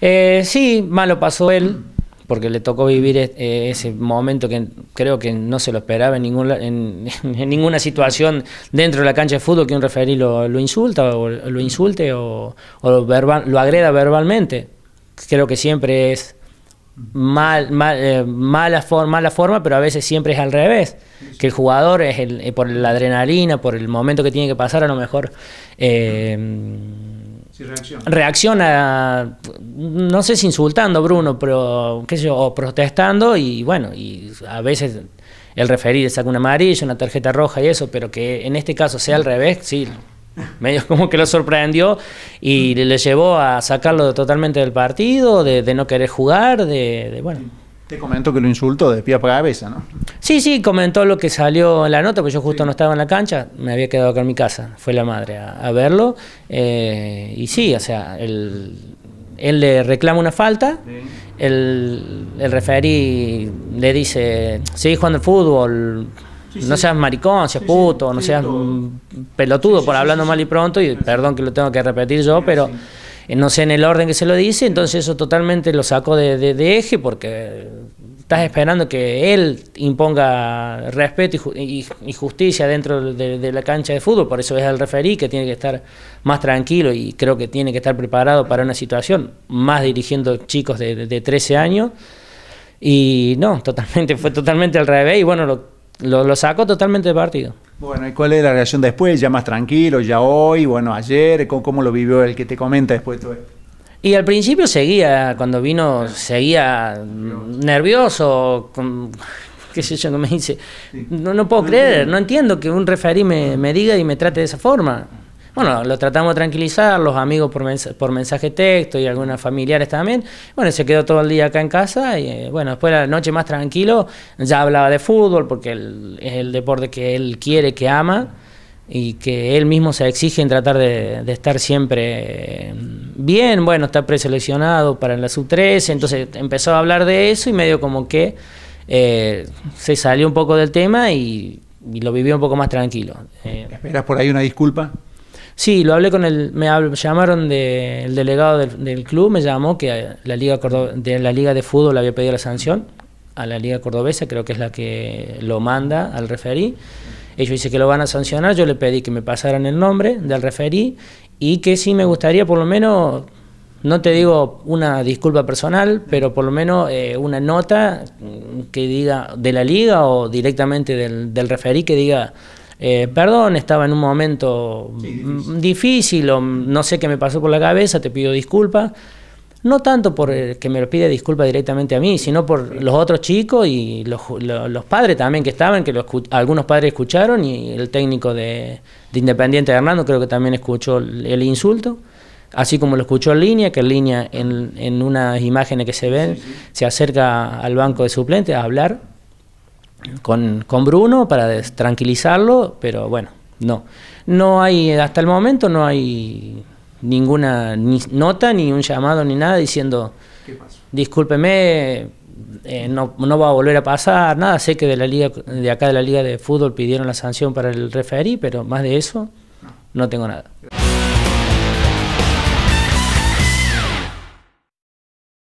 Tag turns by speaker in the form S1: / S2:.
S1: Eh, sí, malo pasó él, porque le tocó vivir eh, ese momento que creo que no se lo esperaba en, en, ninguna situación dentro de la cancha de fútbol que un referí lo, insulta o lo insulte o, lo agreda verbalmente. Creo que siempre es mal, eh, mala, mala forma, pero a veces siempre es al revés, que el jugador es el, eh, por la adrenalina, por el momento que tiene que pasar, a lo mejor reacciona. no sé si insultando, Bruno, pero que yo, o protestando y bueno, y a veces el referir saca una amarilla, una tarjeta roja y eso, pero que en este caso sea al revés, sí, medio como que lo sorprendió y le llevó a sacarlo totalmente del partido, de, no querer jugar, de, de bueno. Te comentó que lo insultó de pie a cabeza, ¿no? Sí, sí, comentó lo que salió en la nota, porque yo justo no estaba en la cancha, me había quedado acá en mi casa, fue la madre a, verlo. Eh, y sí, o sea, él, le reclama una falta, el, referí le dice, sigue jugando al fútbol, no seas maricón, seas puto, no seas pelotudo por hablando mal y pronto, y perdón que lo tengo que repetir yo, pero eh, no sé en el orden que se lo dice, entonces eso totalmente lo sacó de, eje porque eh, estás esperando que él imponga respeto y, justicia dentro de, la cancha de fútbol, por eso es el referí que tiene que estar más tranquilo y creo que tiene que estar preparado para una situación, más dirigiendo chicos de, 13 años. Y no, totalmente, fue totalmente al revés y bueno, lo, lo sacó totalmente de partido. Bueno, ¿y cuál es la reacción después? ¿Ya más tranquilo? ¿Ya hoy? Bueno, ayer. ¿Cómo, lo vivió el que te comenta después Y al principio seguía, cuando vino, seguía nervioso, qué sé yo, me dice, no, no puedo creer, no entiendo que un referí ah. me diga y me trate de esa forma. Bueno, lo tratamos de tranquilizar, los amigos por, mensaje texto y algunas familiares también. Bueno, se quedó todo el día acá en casa y eh, bueno, después de la noche más tranquilo ya hablaba de fútbol porque es el deporte que él quiere, que ama y que él mismo se exige en tratar de, estar siempre mm, bien. Bueno, está preseleccionado para la sub-13, entonces empezó a hablar de eso y medio como que eh, se salió un poco del tema y, lo vivió un poco más tranquilo. Eh, ¿Esperas por ahí una disculpa? Sí, lo hablé con el, me llamaron del delegado del, club, me llamó que eh, la liga de la liga de fútbol había pedido la sanción a la liga cordobesa, creo que es la que lo manda al referí. Ellos dicen que lo van a sancionar, yo le pedí que me pasaran el nombre del referí y que sí me gustaría por lo menos no te digo una disculpa personal, pero por lo menos eh, una nota que diga de la liga o directamente del, del referí que diga eh, perdón, estaba en un momento difícil. no sé qué me pasó por la cabeza, te pido disculpas. No tanto por eh, que me lo pide disculpas directamente a mí, sino por los otros chicos y los, padres también que estaban, que algunos padres escucharon y el técnico de, Independiente de Hernando creo que también escuchó el insulto así como lo escuchó en línea, que en línea en, unas imágenes que se ven se acerca al banco de suplentes a hablar con, Bruno para tranquilizarlo, pero bueno, no. No hay, hasta el momento no hay ninguna nota, ni un llamado, ni nada diciendo, discúlpeme, eh, no, no, va a volver a pasar, nada. Sé que de la liga de acá de la liga de fútbol pidieron la sanción para el referí, pero más de eso ah. no tengo nada.